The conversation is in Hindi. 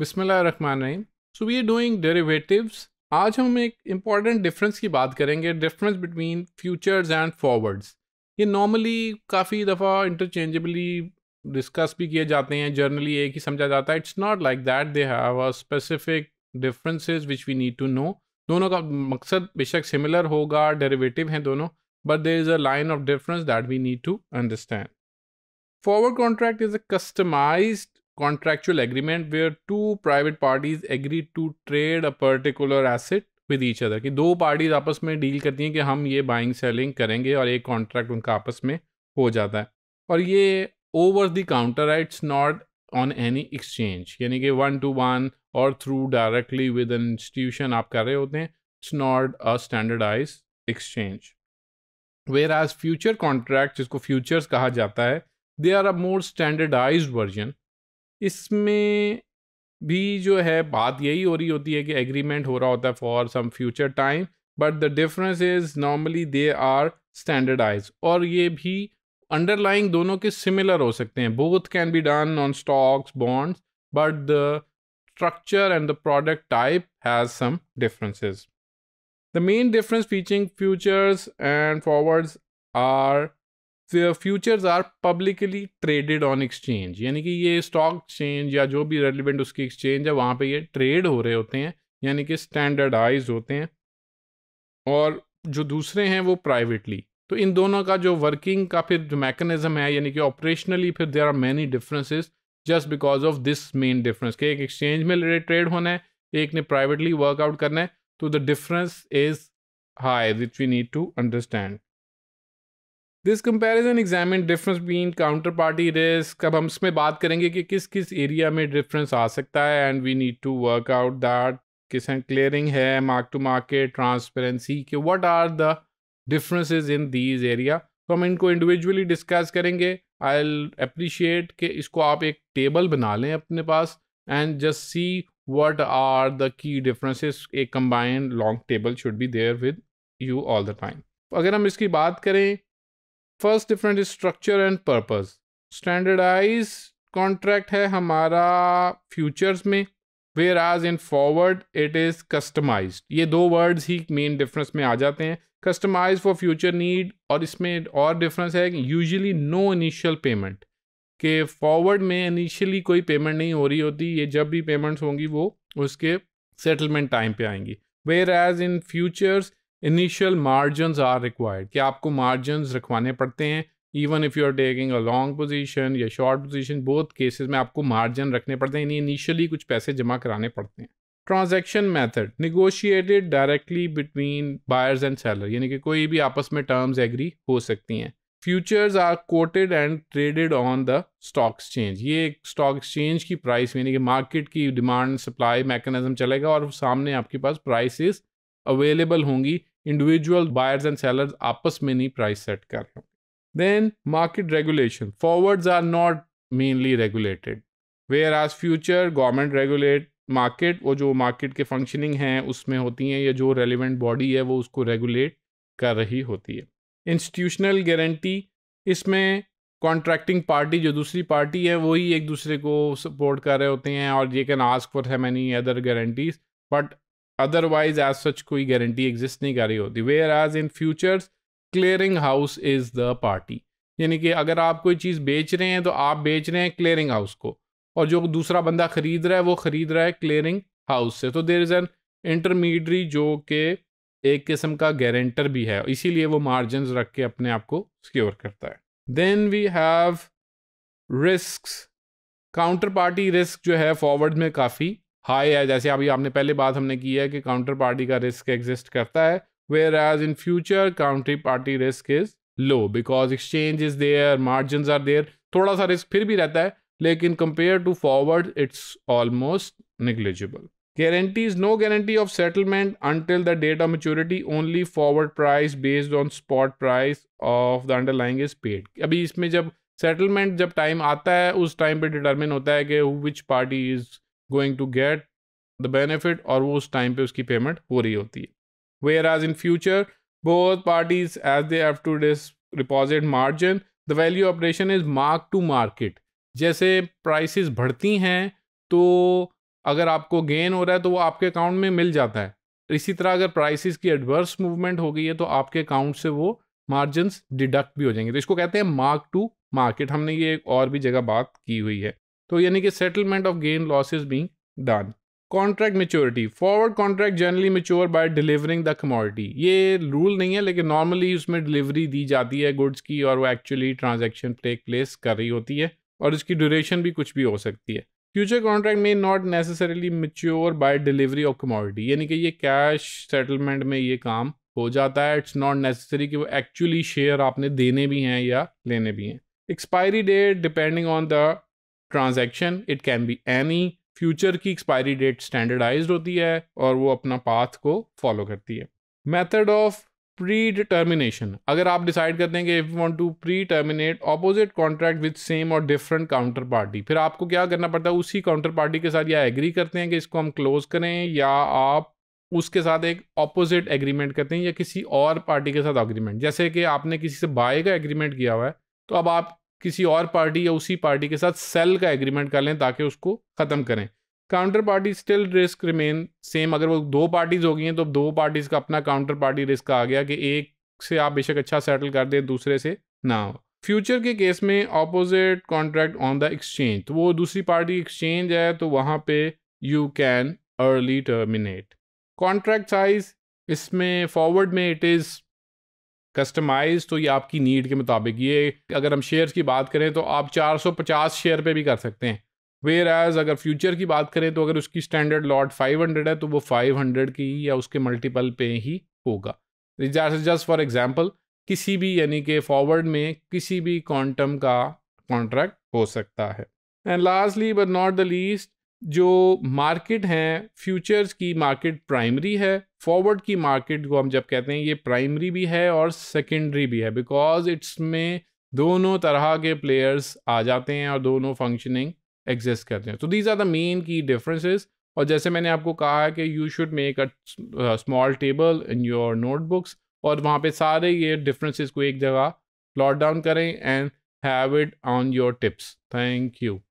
रही so we are doing derivatives आज हम एक इम्पॉर्टेंट डिफरेंस की बात करेंगे difference between futures and forwards ये नॉर्मली काफ़ी दफ़ा इंटरचेंजबली डिस्कस भी किए जाते हैं जर्नली एक ही समझा जाता है it's not like that they have a specific differences which we need to know दोनों का मकसद बेशक सिमिलर होगा डेरिवेटिव हैं दोनों but there is a line of difference that we need to understand forward contract is a customized contractual agreement where two private parties agree to trade a particular asset with each other कि दो पार्टीज आपस में डील करती हैं कि हम ये बाइंग सेलिंग करेंगे और एक कॉन्ट्रैक्ट उनका आपस में हो जाता है और ये over the counter rights not on any exchange यानी कि वन टू वन और through directly with an institution आप कर रहे होते हैं it's not a standardize exchange whereas future contract जिसको फ्यूचर्स कहा जाता है they are a more standardize version इसमें भी जो है बात यही हो रही होती है कि एग्रीमेंट हो रहा होता है for some future time but the difference is normally they are standardize और ये भी अंडरलाइंग दोनों के सिमिलर हो सकते हैं both can be done on stocks bonds but the structure and the product type has some differences the main difference fetching futures and forwards are futures are publicly traded on exchange यानी कि ये स्टॉक एक्सचेंज या जो भी रेलिवेंट उसकी एक्सचेंज है वहाँ पे ये ट्रेड हो रहे होते हैं यानी कि स्टैंडर्डाइज होते हैं और जो दूसरे हैं वो प्राइवेटली तो इन दोनों का जो वर्किंग का फिर जो मैकेनिज्म है यानी कि ऑपरेशनली फिर there are many differences just because of this main difference कि एक एक्सचेंज में ट्रेड होना है एक ने प्राइवेटली वर्कआउट करना है तो the difference is high which we need to understand this comparison examine difference been counterparty risk अब हम इसमें बात करेंगे कि किस किस एरिया में डिफरेंस आ सकता है and we need to work out that किस एंड क्लियरिंग है मार्क टू मार्केट ट्रांसपेरेंसी के what are the differences in these area तो हम इनको इंडिविजुअली डिस्कस करेंगे आई अप्रिशिएट कि इसको आप एक टेबल बना लें अपने पास and just see what are the key differences a combined long table should be there with you all the time अगर हम इसकी बात करें first different structure and purpose standardize contract है हमारा फ्यूचर्स में whereas in forward it is customize ये दो वर्ड्स ही मेन डिफरेंस में आ जाते हैं कस्टमाइज फॉर फ्यूचर नीड और इसमें और डिफरेंस है कि यूजली नो इनिशियल पेमेंट के फॉरवर्ड में इनिशियली कोई पेमेंट नहीं हो रही होती ये जब भी पेमेंट्स होंगी वो उसके सेटलमेंट टाइम पे आएंगी whereas in futures initial margin are required कि आपको मार्जिन रखवाने पड़ते हैं even if you are taking a long position या शॉर्ट पोजिशन बहुत केसेज में आपको मार्जिन रखने पड़ते हैं यानी इनिशियली कुछ पैसे जमा कराने पड़ते हैं transaction method negotiated directly between buyers and seller यानी कि कोई भी आपस में टर्म्स एग्री हो सकती हैं futures are quoted and traded on the stock exchange ये एक स्टॉक एक्सचेंज की प्राइस यानी कि मार्केट की डिमांड सप्लाई मैकेनिज्म चलेगा और सामने आपके पास प्राइसेस अवेलेबल होंगी इंडिविजुअल बायर्स एंड सेलर्स आपस में नहीं प्राइस सेट कर रहे होंगे then market regulation forwards are not mainly regulated whereas future government regulate market वो जो मार्केट के फंक्शनिंग हैं उसमें होती हैं या जो रेलिवेंट बॉडी है वो उसको रेगुलेट कर रही होती है इंस्टीट्यूशनल गारंटी इसमें कॉन्ट्रैक्टिंग पार्टी जो दूसरी पार्टी है वही एक दूसरे को सपोर्ट कर रहे होते हैं और ये कैन आस्क फॉर है many other guarantees but otherwise as such कोई गारंटी एग्जिस्ट नहीं कर रही होती whereas in futures clearing house is the party यानी कि अगर आप कोई चीज़ बेच रहे हैं तो आप बेच रहे हैं क्लियरिंग हाउस को और जो दूसरा बंदा खरीद रहा है वो खरीद रहा है क्लियरिंग हाउस से तो देर इज़ एन इंटरमीडरी जो कि एक किस्म का गारंटर भी है इसीलिए वो मार्जिन रख के अपने आप को सिक्योर करता है then we have risk counterparty risk जो है फॉरवर्ड में काफ़ी हाई है जैसे अभी आपने पहले बात हमने की है कि काउंटर पार्टी का रिस्क एग्जिस्ट करता है whereas in future counterparty risk is low because exchange is there margin are there थोड़ा सा रिस्क फिर भी रहता है लेकिन compare to forward it's almost negligible guarantees no guarantee of settlement until the date of maturity only forward price based on spot price of the underlying is paid अभी इसमें जब सेटलमेंट जब टाइम आता है उस टाइम पे डिटरमिन होता है कि which party is going to get the benefit और वो उस टाइम पे उसकी पेमेंट हो रही होती है whereas in future both parties as they have to this deposit margin the value operation is mark to market जैसे प्राइसेस बढ़ती हैं तो अगर आपको गेन हो रहा है तो वो आपके अकाउंट में मिल जाता है इसी तरह अगर प्राइसिस की एडवर्स मूवमेंट हो गई है तो आपके अकाउंट से वो मार्जिन डिडक्ट भी हो जाएंगे तो इसको कहते हैं मार्क टू मार्केट हमने ये एक और भी जगह बात की हुई है तो यानी कि settlement of gain loss is being done contract maturity forward contract generally mature by delivering the commodity ये रूल नहीं है लेकिन नॉर्मली उसमें डिलीवरी दी जाती है गुड्स की और वो एक्चुअली ट्रांजेक्शन टेक प्लेस कर रही होती है और इसकी ड्यूरेशन भी कुछ भी हो सकती है फ्यूचर कॉन्ट्रैक्ट में not necessarily mature by delivery of commodity यानी कि ये कैश सेटलमेंट में ये काम हो जाता है इट्स नॉट नेसेसरी कि वो एक्चुअली शेयर आपने देने भी हैं या लेने भी हैं expiry date depending on the transaction it can be any future की एक्सपायरी डेट स्टैंडर्डाइज होती है और वो अपना पाथ को फॉलो करती है मेथड ऑफ प्री डिटर्मिनेशन अगर आप डिसाइड करते हैं कि if want to pre terminate opposite contract with same और डिफरेंट काउंटर पार्टी फिर आपको क्या करना पड़ता है उसी काउंटर पार्टी के साथ या एग्री करते हैं कि इसको हम क्लोज करें या आप उसके साथ एक ऑपोजिट एग्रीमेंट करते हैं या किसी और पार्टी के साथ एग्रीमेंट जैसे कि आपने किसी से बाय का एग्रीमेंट किया हुआ है तो अब आप किसी और पार्टी या उसी पार्टी के साथ सेल का एग्रीमेंट कर लें ताकि उसको ख़त्म करें counterparty still risk remain same अगर वो दो पार्टीज हो गई हैं तो दो पार्टीज का अपना काउंटर पार्टी रिस्क आ गया कि एक से आप बेशक अच्छा सेटल कर दें दूसरे से ना हो फ्यूचर के केस में opposite contract on the exchange तो वो दूसरी पार्टी एक्सचेंज है तो वहाँ पे you can early terminate contract size इसमें फॉरवर्ड में इट इज़ कस्टमाइज तो ये आपकी नीड के मुताबिक ये अगर हम शेयर्स की बात करें तो आप 450 शेयर पे भी कर सकते हैं वेयर एज अगर फ्यूचर की बात करें तो अगर उसकी स्टैंडर्ड लॉट 500 है तो वो 500 की या उसके मल्टीपल पे ही होगा जस्ट फॉर एग्जांपल किसी भी यानी कि फॉरवर्ड में किसी भी क्वांटम का कॉन्ट्रैक्ट हो सकता है and lastly but not the least जो मार्केट हैं फ्यूचर्स की मार्केट प्राइमरी है फॉरवर्ड की मार्केट को हम जब कहते हैं ये प्राइमरी भी है और सेकेंडरी भी है बिकॉज इट्स में दोनों तरह के प्लेयर्स आ जाते हैं और दोनों फंक्शनिंग एग्जिस्ट करते हैं तो दीज आर द मेन की डिफरेंसेस और जैसे मैंने आपको कहा है कि you should make a small table in your notebooks और वहाँ पे सारे ये डिफरेंसेस को एक जगह प्लॉट डाउन करें and have it on your tips thank you